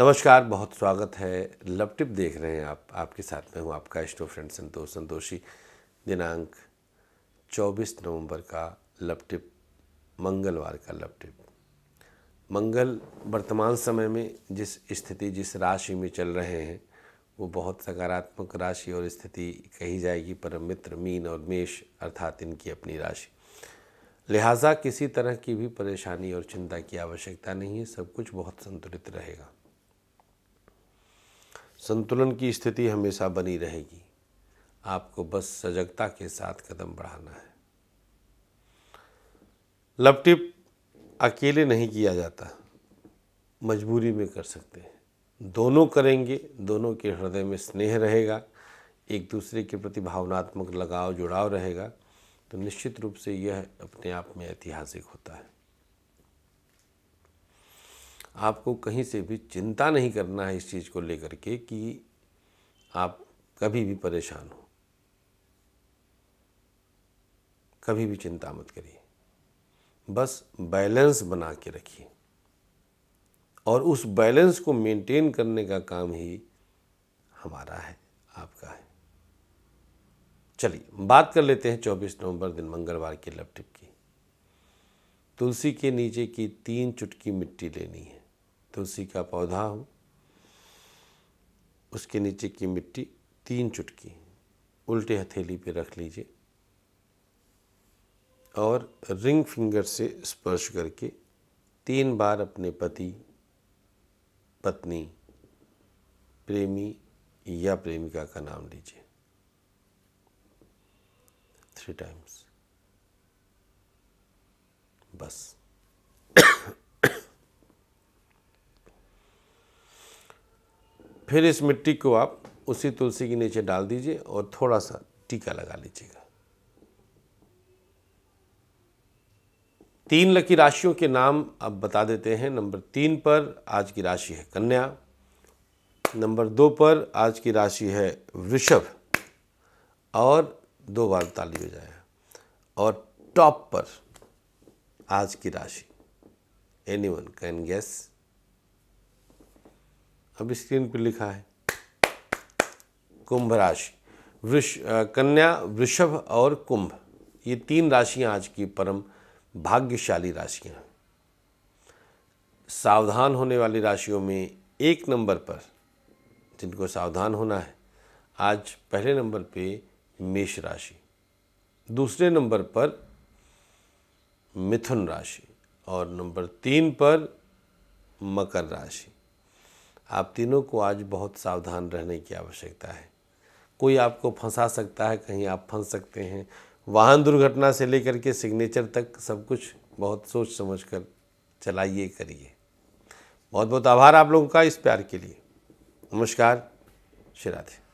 नमस्कार बहुत स्वागत है लव टिप देख रहे हैं आप आपके साथ में हूँ आपका इष्टो फ्रेंड संतोष संतोषी दिनांक 24 नवंबर का लव टिप मंगलवार का लव टिप मंगल वर्तमान समय में जिस स्थिति जिस राशि में चल रहे हैं वो बहुत सकारात्मक राशि और स्थिति कही जाएगी परम मित्र मीन और मेष अर्थात इनकी अपनी राशि लिहाजा किसी तरह की भी परेशानी और चिंता की आवश्यकता नहीं है सब कुछ बहुत संतुलित रहेगा संतुलन की स्थिति हमेशा बनी रहेगी आपको बस सजगता के साथ कदम बढ़ाना है लपटिप अकेले नहीं किया जाता मजबूरी में कर सकते हैं दोनों करेंगे दोनों के हृदय में स्नेह रहेगा एक दूसरे के प्रति भावनात्मक लगाव जुड़ाव रहेगा तो निश्चित रूप से यह अपने आप में ऐतिहासिक होता है आपको कहीं से भी चिंता नहीं करना है इस चीज़ को लेकर के कि आप कभी भी परेशान हो कभी भी चिंता मत करिए बस बैलेंस बना के रखिए और उस बैलेंस को मेंटेन करने का काम ही हमारा है आपका है चलिए बात कर लेते हैं 24 नवंबर दिन मंगलवार की लपटिप की तुलसी के नीचे की तीन चुटकी मिट्टी लेनी है तुलसी का पौधा हो उसके नीचे की मिट्टी तीन चुटकी उल्टे हथेली पे रख लीजिए और रिंग फिंगर से स्पर्श करके तीन बार अपने पति पत्नी प्रेमी या प्रेमिका का नाम लीजिए थ्री टाइम्स बस फिर इस मिट्टी को आप उसी तुलसी के नीचे डाल दीजिए और थोड़ा सा टीका लगा लीजिएगा तीन लकी राशियों के नाम अब बता देते हैं नंबर तीन पर आज की राशि है कन्या नंबर दो पर आज की राशि है वृषभ और दो बार ताली हो जाए और टॉप पर आज की राशि एनी वन कैन गैस अब स्क्रीन पर लिखा है कुंभ राशि वृष कन्या वृषभ और कुंभ ये तीन राशियां आज की परम भाग्यशाली राशियां हैं सावधान होने वाली राशियों में एक नंबर पर जिनको सावधान होना है आज पहले नंबर पे मेष राशि दूसरे नंबर पर मिथुन राशि और नंबर तीन पर मकर राशि आप तीनों को आज बहुत सावधान रहने की आवश्यकता है कोई आपको फंसा सकता है कहीं आप फंस सकते हैं वाहन दुर्घटना से लेकर के सिग्नेचर तक सब कुछ बहुत सोच समझ कर चलाइए करिए बहुत बहुत आभार आप लोगों का इस प्यार के लिए नमस्कार श्री राधे